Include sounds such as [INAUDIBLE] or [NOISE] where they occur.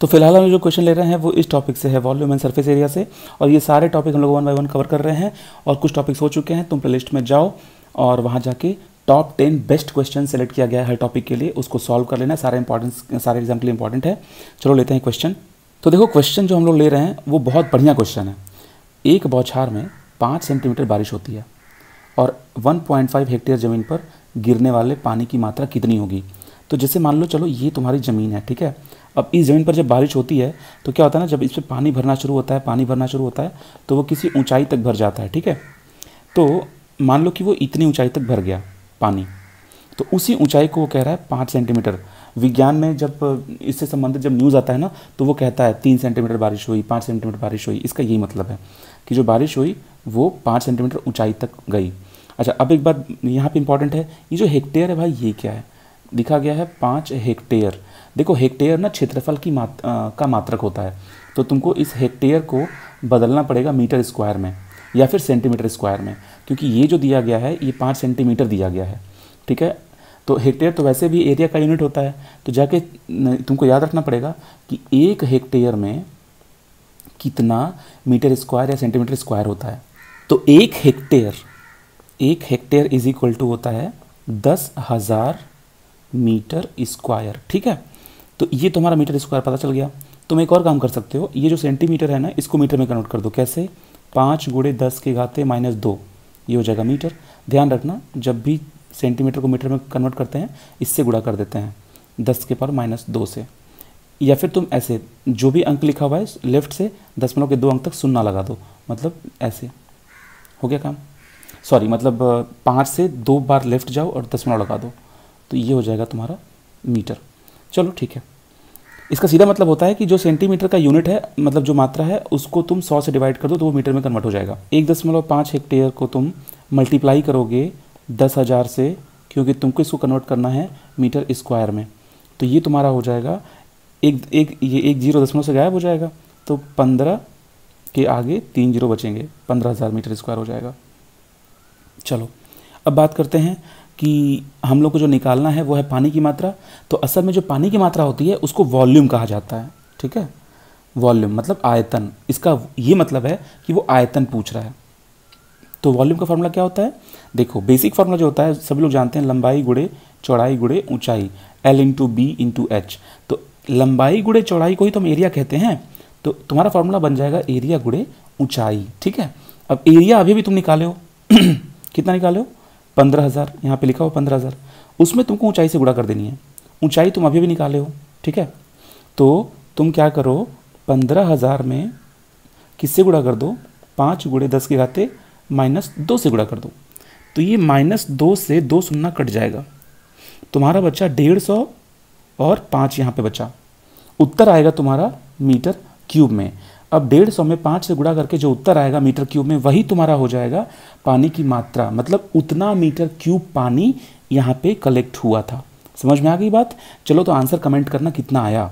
तो फिलहाल हम जो क्वेश्चन ले रहे हैं वो इस टॉपिक से है वॉल्यूम एंड सरफेस एरिया से और ये सारे टॉपिक हम लोग वन बाय वन कवर कर रहे हैं और कुछ टॉपिक्स हो चुके हैं तुम प्ले लिस्ट में जाओ और वहाँ जाके top ten best question select किया गया है हर टॉपिक के लिए उसको सॉल्व कर लेना सारे इंपॉर्टेंस सारे एग्जाम के लिए इंपॉर्टेंट है चलो लेते हैं क्वेश्चन तो देखो क्वेश्चन जो हम लोग ले रहे हैं वो बहुत बढ़िया क्वेश्चन है एक बौछार में पाँच सेंटीमीटर बारिश होती है और फाइव हेक्टेयर ज़मीन पर गिरने वाले पानी की मात्रा कितनी होगी तो जैसे मान लो चलो ये तुम्हारी ज़मीन है ठीक है अब इस ज़मीन पर जब बारिश होती है तो क्या होता है ना जब इस पर पानी भरना शुरू होता है पानी भरना शुरू होता है तो वो किसी ऊंचाई तक भर जाता है ठीक है तो मान लो कि वो इतनी ऊंचाई तक भर गया पानी तो उसी ऊंचाई को वो कह रहा है पाँच सेंटीमीटर विज्ञान में जब इससे संबंधित जब न्यूज़ आता है ना तो वो कहता है तीन सेंटीमीटर बारिश हुई पाँच सेंटीमीटर बारिश हुई इसका यही मतलब है कि जो बारिश हुई वो पाँच सेंटीमीटर ऊंचाई तक गई अच्छा अब एक बात यहाँ पे इंपॉर्टेंट है ये जो हेक्टेयर है भाई ये क्या है लिखा गया है पाँच हेक्टेयर देखो हेक्टेयर ना क्षेत्रफल की मात आ, का मात्रक होता है तो तुमको इस हेक्टेयर को बदलना पड़ेगा मीटर स्क्वायर में या फिर सेंटीमीटर स्क्वायर में क्योंकि ये जो दिया गया है ये पाँच सेंटीमीटर दिया गया है ठीक है तो हेक्टेयर तो वैसे भी एरिया का यूनिट होता है तो जाके तुमको याद रखना पड़ेगा कि एक हेक्टेयर में कितना मीटर स्क्वायर या सेंटीमीटर स्क्वायर होता है तो एक हेक्टेयर एक हेक्टेयर इज इक्वल टू होता है दस हज़ार मीटर स्क्वायर ठीक है तो ये तुम्हारा मीटर स्क्वायर पता चल गया तुम एक और काम कर सकते हो ये जो सेंटीमीटर है ना इसको मीटर में कन्वर्ट कर दो कैसे पाँच गुड़े दस के घाते माइनस दो ये हो जाएगा मीटर ध्यान रखना जब भी सेंटीमीटर को मीटर में कन्वर्ट करते हैं इससे गुड़ा कर देते हैं दस के पावर माइनस दो से या फिर तुम ऐसे जो भी अंक लिखा हुआ है लेफ्ट से मिनट के दो अंक तक सुनना लगा दो मतलब ऐसे हो गया काम सॉरी मतलब पाँच से दो बार लेफ्ट जाओ और मिनट लगा दो तो ये हो जाएगा तुम्हारा मीटर चलो ठीक है इसका सीधा मतलब होता है कि जो सेंटीमीटर का यूनिट है मतलब जो मात्रा है उसको तुम सौ से डिवाइड कर दो तो वो मीटर में कन्वर्ट हो जाएगा एक दशमलव पाँच हेक्टेयर को तुम मल्टीप्लाई करोगे दस हज़ार से क्योंकि तुमको इसको कन्वर्ट करना है मीटर स्क्वायर में तो ये तुम्हारा हो जाएगा एक एक ये एक जीरो दशमलव से गायब हो जाएगा तो पंद्रह के आगे तीन जीरो बचेंगे पंद्रह हज़ार मीटर स्क्वायर हो जाएगा चलो अब बात करते हैं कि हम लोग को जो निकालना है वो है पानी की मात्रा तो असल में जो पानी की मात्रा होती है उसको वॉल्यूम कहा जाता है ठीक है वॉल्यूम मतलब आयतन इसका ये मतलब है कि वो आयतन पूछ रहा है तो वॉल्यूम का फॉर्मूला क्या होता है देखो बेसिक फार्मूला जो होता है सभी लोग जानते हैं लंबाई गुड़े चौड़ाई गुड़े ऊंचाई L into B into H तो लंबाई गुड़े चौड़ाई को ही तो हम एरिया कहते हैं तो तुम्हारा फार्मूला बन जाएगा एरिया गुड़े ऊंचाई ठीक है अब एरिया अभी भी तुम निकाले हो [CLEARS THROAT] कितना निकाले हो पंद्रह हज़ार यहाँ पर लिखा हो पंद्रह हज़ार उसमें तुमको ऊंचाई से गुड़ा कर देनी है ऊंचाई तुम अभी भी निकाले हो ठीक है तो तुम क्या करो पंद्रह हज़ार में किससे गुड़ा कर दो पाँच गुड़े दस के घाते माइनस दो से गुड़ा कर दो तो ये माइनस दो से दो सुनना कट जाएगा तुम्हारा बच्चा डेढ़ सौ और पाँच यहाँ पे बचा उत्तर आएगा तुम्हारा मीटर क्यूब में अब डेढ़ सौ में पाँच से गुणा करके जो उत्तर आएगा मीटर क्यूब में वही तुम्हारा हो जाएगा पानी की मात्रा मतलब उतना मीटर क्यूब पानी यहाँ पे कलेक्ट हुआ था समझ में आ गई बात चलो तो आंसर कमेंट करना कितना आया